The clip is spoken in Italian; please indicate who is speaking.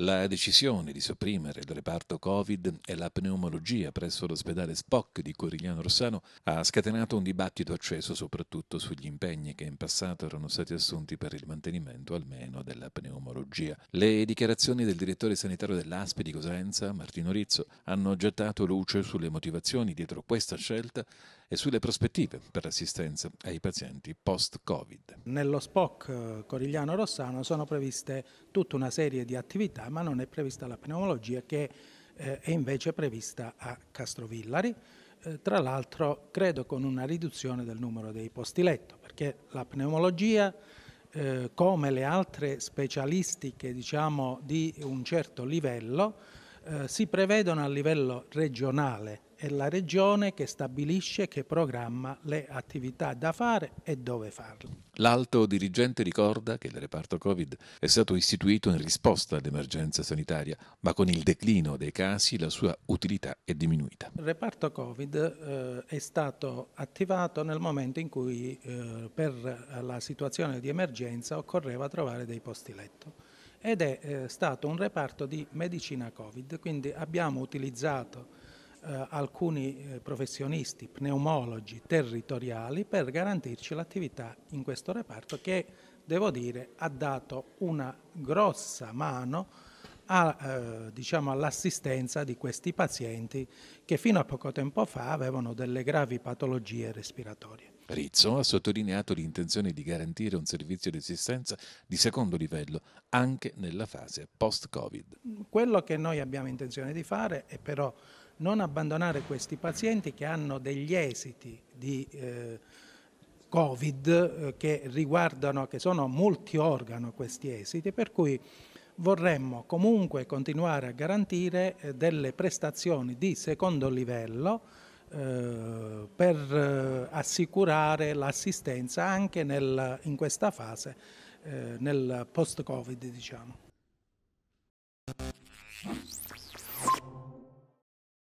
Speaker 1: La decisione di sopprimere il reparto Covid e la pneumologia presso l'ospedale Spock di Corigliano Rossano ha scatenato un dibattito acceso soprattutto sugli impegni che in passato erano stati assunti per il mantenimento almeno della pneumologia. Le dichiarazioni del direttore sanitario dell'ASP di Cosenza, Martino Rizzo, hanno gettato luce sulle motivazioni dietro questa scelta e sulle prospettive per l'assistenza ai pazienti post-Covid.
Speaker 2: Nello SPOC eh, Corigliano Rossano sono previste tutta una serie di attività, ma non è prevista la pneumologia che eh, è invece prevista a Castrovillari. Eh, tra l'altro credo con una riduzione del numero dei posti letto, perché la pneumologia come le altre specialistiche diciamo, di un certo livello eh, si prevedono a livello regionale. È la regione che stabilisce, che programma le attività da fare e dove farle.
Speaker 1: L'alto dirigente ricorda che il reparto Covid è stato istituito in risposta all'emergenza sanitaria, ma con il declino dei casi la sua utilità è diminuita.
Speaker 2: Il reparto Covid eh, è stato attivato nel momento in cui eh, per la situazione di emergenza occorreva trovare dei posti letto ed è eh, stato un reparto di medicina Covid, quindi abbiamo utilizzato eh, alcuni eh, professionisti, pneumologi territoriali per garantirci l'attività in questo reparto che, devo dire, ha dato una grossa mano a, eh, diciamo all'assistenza di questi pazienti che fino a poco tempo fa avevano delle gravi patologie respiratorie.
Speaker 1: Rizzo ha sottolineato l'intenzione di garantire un servizio di assistenza di secondo livello anche nella fase post-Covid.
Speaker 2: Quello che noi abbiamo intenzione di fare è però non abbandonare questi pazienti che hanno degli esiti di eh, Covid eh, che riguardano, che sono multiorgano questi esiti, per cui vorremmo comunque continuare a garantire eh, delle prestazioni di secondo livello eh, per eh, assicurare l'assistenza anche nel, in questa fase, nel post-Covid diciamo.